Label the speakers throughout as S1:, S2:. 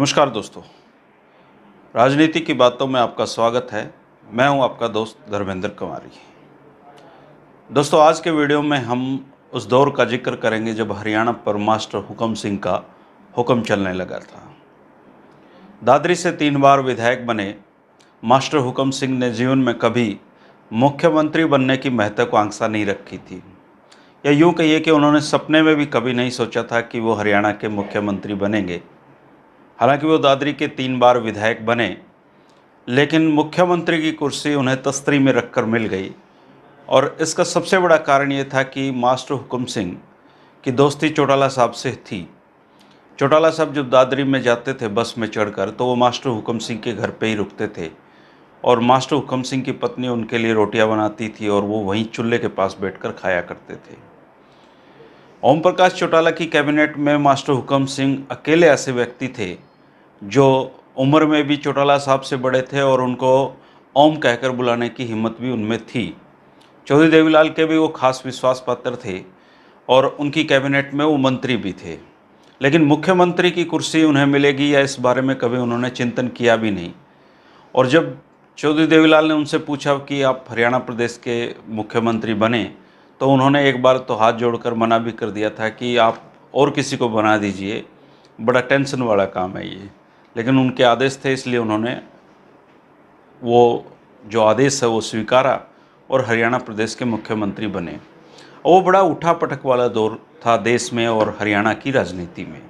S1: नमस्कार दोस्तों राजनीति की बातों में आपका स्वागत है मैं हूं आपका दोस्त धर्मेंद्र कुमारी दोस्तों आज के वीडियो में हम उस दौर का जिक्र करेंगे जब हरियाणा पर मास्टर हुकम सिंह का हुक्म चलने लगा था दादरी से तीन बार विधायक बने मास्टर हुकम सिंह ने जीवन में कभी मुख्यमंत्री बनने की महत्वाकांक्षा नहीं रखी थी या यूँ कहिए कि उन्होंने सपने में भी कभी नहीं सोचा था कि वो हरियाणा के मुख्यमंत्री बनेंगे हालांकि वो दादरी के तीन बार विधायक बने लेकिन मुख्यमंत्री की कुर्सी उन्हें तस्तरी में रखकर मिल गई और इसका सबसे बड़ा कारण ये था कि मास्टर हुकुम सिंह की दोस्ती चौटाला साहब से थी चौटाला साहब जब दादरी में जाते थे बस में चढ़कर तो वो मास्टर हुकुम सिंह के घर पे ही रुकते थे और मास्टर हुकम सिंह की पत्नी उनके लिए रोटियां बनाती थी और वो वहीं चूल्हे के पास बैठकर खाया करते थे ओम प्रकाश चौटाला की कैबिनेट में मास्टर हुकम सिंह अकेले ऐसे व्यक्ति थे जो उम्र में भी चौटाला साहब से बड़े थे और उनको ओम कहकर बुलाने की हिम्मत भी उनमें थी चौधरी देवीलाल के भी वो खास विश्वास पात्र थे और उनकी कैबिनेट में वो मंत्री भी थे लेकिन मुख्यमंत्री की कुर्सी उन्हें मिलेगी या इस बारे में कभी उन्होंने चिंतन किया भी नहीं और जब चौधरी देवीलाल ने उनसे पूछा कि आप हरियाणा प्रदेश के मुख्यमंत्री बने तो उन्होंने एक बार तो हाथ जोड़कर मना भी कर दिया था कि आप और किसी को बना दीजिए बड़ा टेंशन वाला काम है ये लेकिन उनके आदेश थे इसलिए उन्होंने वो जो आदेश है वो स्वीकारा और हरियाणा प्रदेश के मुख्यमंत्री बने और वो बड़ा उठा पटक वाला दौर था देश में और हरियाणा की राजनीति में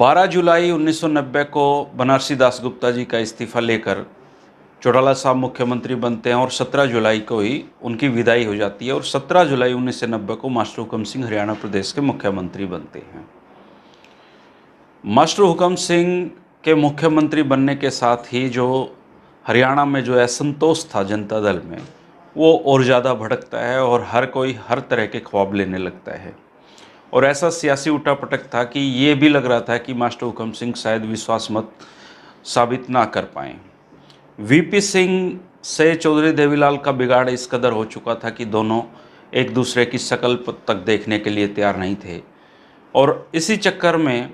S1: 12 जुलाई 1990 को बनारसी दास गुप्ता जी का इस्तीफा लेकर चौटाला साहब मुख्यमंत्री बनते हैं और 17 जुलाई को ही उनकी विदाई हो जाती है और 17 जुलाई 1990 को मास्टर हुकम सिंह हरियाणा प्रदेश के मुख्यमंत्री बनते हैं मास्टर हुकम सिंह के मुख्यमंत्री बनने के साथ ही जो हरियाणा में जो असंतोष था जनता दल में वो और ज़्यादा भड़कता है और हर कोई हर तरह के ख्वाब लेने लगता है और ऐसा सियासी उठापटक था कि ये भी लग रहा था कि मास्टर हुकम सिंह शायद विश्वास मत साबित ना कर पाएँ वीपी सिंह से चौधरी देवीलाल का बिगाड़ इस कदर हो चुका था कि दोनों एक दूसरे की शक्ल तक देखने के लिए तैयार नहीं थे और इसी चक्कर में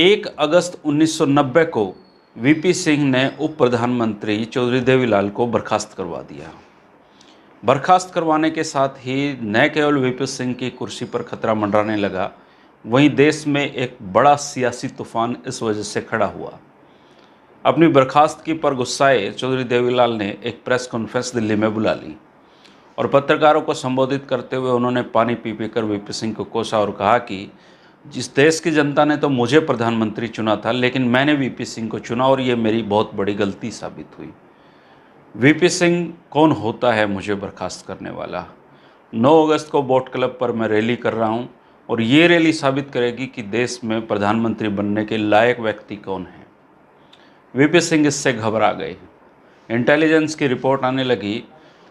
S1: एक अगस्त 1990 को वीपी सिंह ने उप प्रधानमंत्री चौधरी देवीलाल को बर्खास्त करवा दिया बर्खास्त करवाने के साथ ही न केवल वीपी सिंह की कुर्सी पर खतरा मंडराने लगा वहीं देश में एक बड़ा सियासी तूफान इस वजह से खड़ा हुआ अपनी बर्खास्त की पर गुस्साए चौधरी देवीलाल ने एक प्रेस कॉन्फ्रेंस दिल्ली में बुला ली और पत्रकारों को संबोधित करते हुए उन्होंने पानी पी पीकर वीपी सिंह को कोसा और कहा कि जिस देश की जनता ने तो मुझे प्रधानमंत्री चुना था लेकिन मैंने वीपी सिंह को चुना और ये मेरी बहुत बड़ी गलती साबित हुई वीपी सिंह कौन होता है मुझे बर्खास्त करने वाला 9 अगस्त को बोट क्लब पर मैं रैली कर रहा हूँ और ये रैली साबित करेगी कि देश में प्रधानमंत्री बनने के लायक व्यक्ति कौन है वीपी सिंह इससे घबरा गए इंटेलिजेंस की रिपोर्ट आने लगी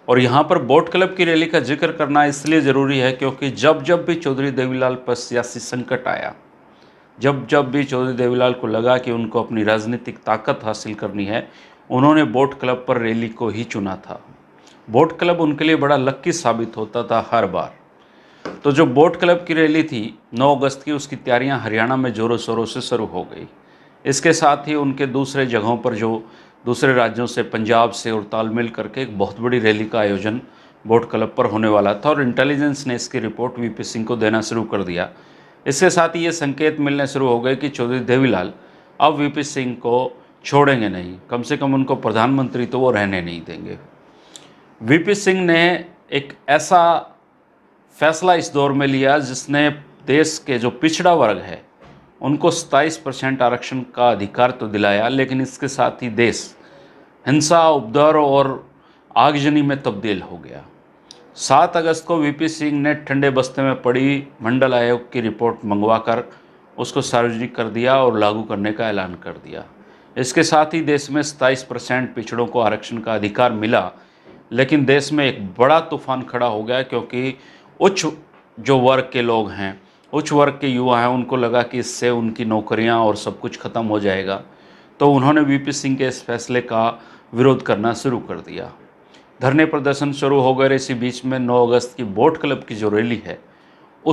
S1: और यहाँ पर बोट क्लब की रैली का जिक्र करना इसलिए ज़रूरी है क्योंकि जब जब भी चौधरी देवीलाल पर सियासी संकट आया जब जब भी चौधरी देवीलाल को लगा कि उनको अपनी राजनीतिक ताकत हासिल करनी है उन्होंने बोट क्लब पर रैली को ही चुना था बोट क्लब उनके लिए बड़ा लक्की साबित होता था हर बार तो जो बोट क्लब की रैली थी 9 अगस्त की उसकी तैयारियां हरियाणा में ज़ोरों शोरों से शुरू हो गई इसके साथ ही उनके दूसरे जगहों पर जो दूसरे राज्यों से पंजाब से और तालमेल करके एक बहुत बड़ी रैली का आयोजन बोट क्लब पर होने वाला था और इंटेलिजेंस ने इसकी रिपोर्ट वी सिंह को देना शुरू कर दिया इसके साथ ही ये संकेत मिलने शुरू हो गए कि चौधरी देवीलाल अब वी सिंह को छोड़ेंगे नहीं कम से कम उनको प्रधानमंत्री तो वो रहने नहीं देंगे वी सिंह ने एक ऐसा फैसला इस दौर में लिया जिसने देश के जो पिछड़ा वर्ग है उनको सताईस परसेंट आरक्षण का अधिकार तो दिलाया लेकिन इसके साथ ही देश हिंसा उपद्रव और आगजनी में तब्दील हो गया सात अगस्त को वीपी सिंह ने ठंडे बस्ते में पड़ी मंडल आयोग की रिपोर्ट मंगवाकर उसको सार्वजनिक कर दिया और लागू करने का ऐलान कर दिया इसके साथ ही देश में सताईस परसेंट पिछड़ों को आरक्षण का अधिकार मिला लेकिन देश में एक बड़ा तूफान खड़ा हो गया क्योंकि उच्च जो वर्ग के लोग हैं उच्च वर्ग के युवा हैं उनको लगा कि इससे उनकी नौकरियां और सब कुछ ख़त्म हो जाएगा तो उन्होंने वीपी सिंह के इस फैसले का विरोध करना शुरू कर दिया धरने प्रदर्शन शुरू हो गए इसी बीच में 9 अगस्त की बोट क्लब की जो रैली है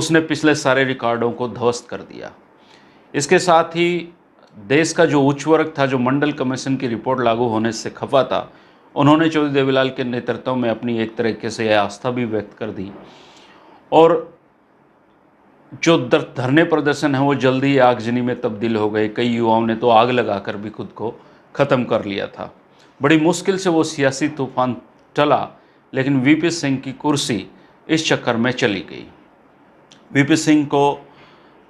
S1: उसने पिछले सारे रिकॉर्डों को ध्वस्त कर दिया इसके साथ ही देश का जो उच्च वर्ग था जो मंडल कमीशन की रिपोर्ट लागू होने से खफा था उन्होंने चौधरी देवीलाल के नेतृत्व में अपनी एक तरीके से यह आस्था भी व्यक्त कर दी और जो धरने प्रदर्शन है वो जल्दी ही आगजनी में तब्दील हो गए कई युवाओं ने तो आग लगाकर भी खुद को ख़त्म कर लिया था बड़ी मुश्किल से वो सियासी तूफान टला लेकिन वीपी सिंह की कुर्सी इस चक्कर में चली गई वीपी सिंह को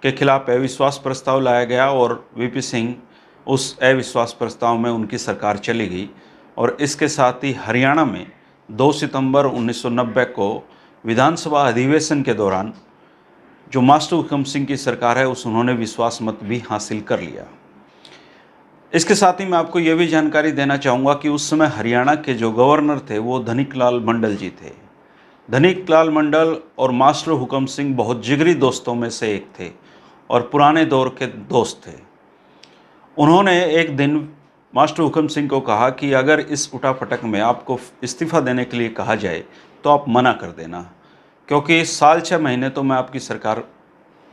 S1: के खिलाफ अविश्वास प्रस्ताव लाया गया और वीपी सिंह उस अविश्वास प्रस्ताव में उनकी सरकार चली गई और इसके साथ ही हरियाणा में 2 सितंबर 1990 को विधानसभा अधिवेशन के दौरान जो मास्टर हुक्म सिंह की सरकार है उस उन्होंने विश्वास मत भी हासिल कर लिया इसके साथ ही मैं आपको यह भी जानकारी देना चाहूँगा कि उस समय हरियाणा के जो गवर्नर थे वो धनिक लाल मंडल जी थे धनिक लाल मंडल और मास्टर हुक्म सिंह बहुत जिगरी दोस्तों में से एक थे और पुराने दौर के दोस्त थे उन्होंने एक दिन मास्टर हुक्म सिंह को कहा कि अगर इस उठापटक में आपको इस्तीफ़ा देने के लिए कहा जाए तो आप मना कर देना क्योंकि साल छः महीने तो मैं आपकी सरकार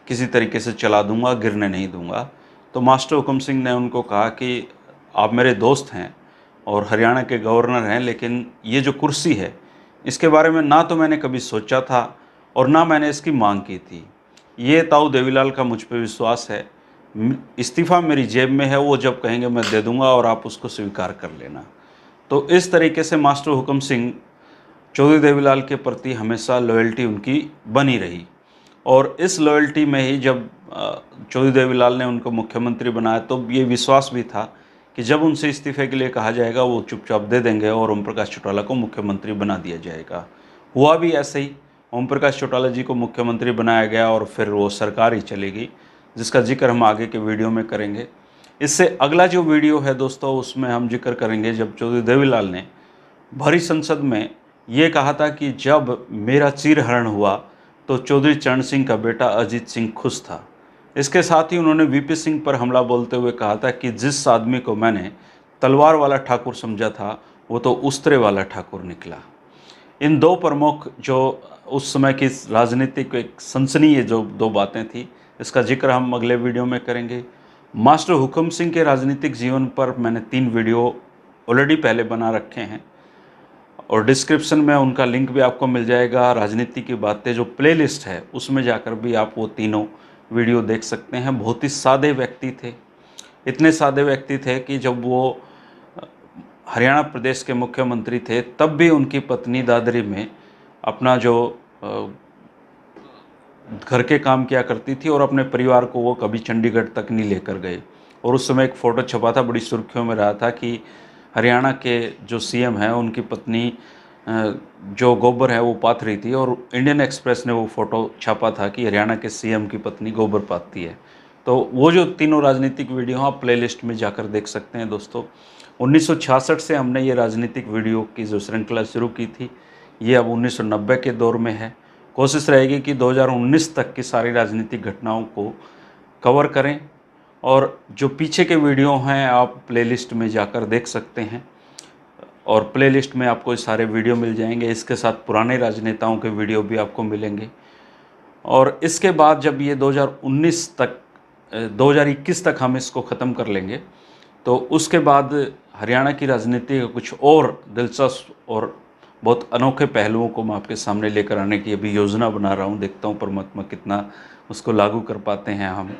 S1: किसी तरीके से चला दूंगा गिरने नहीं दूंगा तो मास्टर हुकुम सिंह ने उनको कहा कि आप मेरे दोस्त हैं और हरियाणा के गवर्नर हैं लेकिन ये जो कुर्सी है इसके बारे में ना तो मैंने कभी सोचा था और ना मैंने इसकी मांग की थी ये ताऊ देवीलाल का मुझ पर विश्वास है इस्तीफ़ा मेरी जेब में है वो जब कहेंगे मैं दे दूंगा और आप उसको स्वीकार कर लेना तो इस तरीके से मास्टर हुकम सिंह चौधरी देवीलाल के प्रति हमेशा लॉयल्टी उनकी बनी रही और इस लॉयल्टी में ही जब चौधरी देवीलाल ने उनको मुख्यमंत्री बनाया तो ये विश्वास भी था कि जब उनसे इस्तीफे के लिए कहा जाएगा वो चुपचाप दे देंगे और ओम प्रकाश चौटाला को मुख्यमंत्री बना दिया जाएगा हुआ भी ऐसे ही ओम प्रकाश चौटाला जी को मुख्यमंत्री बनाया गया और फिर वो सरकार ही चलेगी जिसका जिक्र हम आगे के वीडियो में करेंगे इससे अगला जो वीडियो है दोस्तों उसमें हम जिक्र करेंगे जब चौधरी देवीलाल ने भरी संसद में ये कहा था कि जब मेरा चिरहरण हुआ तो चौधरी चरण सिंह का बेटा अजीत सिंह खुश था इसके साथ ही उन्होंने वीपी सिंह पर हमला बोलते हुए कहा था कि जिस आदमी को मैंने तलवार वाला ठाकुर समझा था वो तो उस्तरे वाला ठाकुर निकला इन दो प्रमुख जो उस समय की राजनीति को एक सनसनीय जो दो बातें थी इसका जिक्र हम अगले वीडियो में करेंगे मास्टर हुकम सिंह के राजनीतिक जीवन पर मैंने तीन वीडियो ऑलरेडी पहले बना रखे हैं और डिस्क्रिप्शन में उनका लिंक भी आपको मिल जाएगा राजनीति की बातें जो प्लेलिस्ट है उसमें जाकर भी आप वो तीनों वीडियो देख सकते हैं बहुत ही सादे व्यक्ति थे इतने सादे व्यक्ति थे कि जब वो हरियाणा प्रदेश के मुख्यमंत्री थे तब भी उनकी पत्नी दादरी में अपना जो घर के काम किया करती थी और अपने परिवार को वो कभी चंडीगढ़ तक नहीं लेकर गए और उस समय एक फ़ोटो छपा था बड़ी सुर्खियों में रहा था कि हरियाणा के जो सीएम हैं उनकी पत्नी जो गोबर है वो पाथ रही थी और इंडियन एक्सप्रेस ने वो फ़ोटो छापा था कि हरियाणा के सीएम की पत्नी गोबर पाथती है तो वो जो तीनों राजनीतिक वीडियो आप प्लेलिस्ट में जाकर देख सकते हैं दोस्तों 1966 से हमने ये राजनीतिक वीडियो की जो श्रृंखला शुरू की थी ये अब 1990 के दौर में है कोशिश रहेगी कि 2019 तक की सारी राजनीतिक घटनाओं को कवर करें और जो पीछे के वीडियो हैं आप प्लेलिस्ट में जाकर देख सकते हैं और प्लेलिस्ट में आपको सारे वीडियो मिल जाएंगे इसके साथ पुराने राजनेताओं के वीडियो भी आपको मिलेंगे और इसके बाद जब ये 2019 तक 2021 तक हम इसको ख़त्म कर लेंगे तो उसके बाद हरियाणा की राजनीति का कुछ और दिलचस्प और बहुत अनोखे पहलुओं को मैं आपके सामने लेकर आने की अभी योजना बना रहा हूँ देखता हूँ परमात्मा कितना उसको लागू कर पाते हैं हम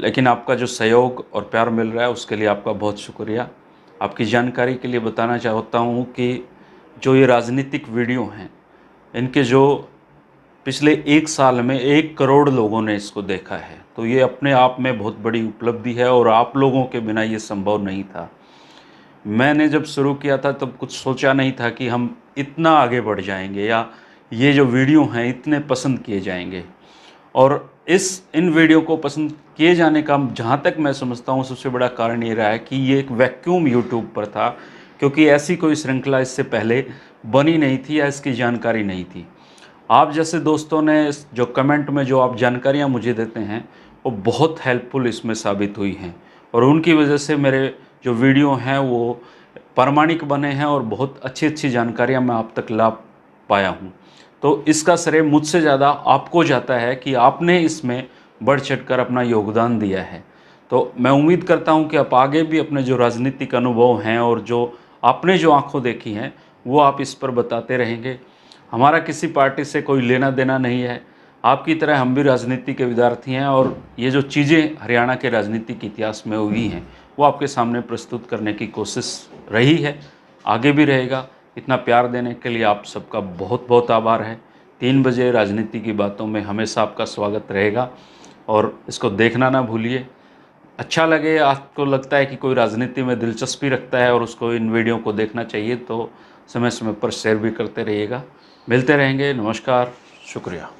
S1: लेकिन आपका जो सहयोग और प्यार मिल रहा है उसके लिए आपका बहुत शुक्रिया आपकी जानकारी के लिए बताना चाहता हूँ कि जो ये राजनीतिक वीडियो हैं इनके जो पिछले एक साल में एक करोड़ लोगों ने इसको देखा है तो ये अपने आप में बहुत बड़ी उपलब्धि है और आप लोगों के बिना ये संभव नहीं था मैंने जब शुरू किया था तब कुछ सोचा नहीं था कि हम इतना आगे बढ़ जाएंगे या ये जो वीडियो हैं इतने पसंद किए जाएंगे और इस इन वीडियो को पसंद किए जाने का जहाँ तक मैं समझता हूँ सबसे बड़ा कारण ये रहा है कि ये एक वैक्यूम यूट्यूब पर था क्योंकि ऐसी कोई श्रृंखला इससे पहले बनी नहीं थी या इसकी जानकारी नहीं थी आप जैसे दोस्तों ने जो कमेंट में जो आप जानकारियाँ मुझे देते हैं वो बहुत हेल्पफुल इसमें साबित हुई हैं और उनकी वजह से मेरे जो वीडियो हैं वो प्रमाणिक बने हैं और बहुत अच्छी अच्छी जानकारियाँ मैं आप तक ला पाया हूँ तो इसका श्रेय मुझसे ज़्यादा आपको जाता है कि आपने इसमें बढ़ चढ़ कर अपना योगदान दिया है तो मैं उम्मीद करता हूँ कि आप आगे भी अपने जो राजनीतिक अनुभव हैं और जो आपने जो आंखों देखी हैं वो आप इस पर बताते रहेंगे हमारा किसी पार्टी से कोई लेना देना नहीं है आपकी तरह हम भी राजनीति के विद्यार्थी हैं और ये जो चीज़ें हरियाणा के राजनीतिक इतिहास में हुई हैं वो आपके सामने प्रस्तुत करने की कोशिश रही है आगे भी रहेगा इतना प्यार देने के लिए आप सबका बहुत बहुत आभार है तीन बजे राजनीति की बातों में हमेशा आपका स्वागत रहेगा और इसको देखना ना भूलिए अच्छा लगे आपको लगता है कि कोई राजनीति में दिलचस्पी रखता है और उसको इन वीडियो को देखना चाहिए तो समय समय पर शेयर भी करते रहिएगा मिलते रहेंगे नमस्कार शुक्रिया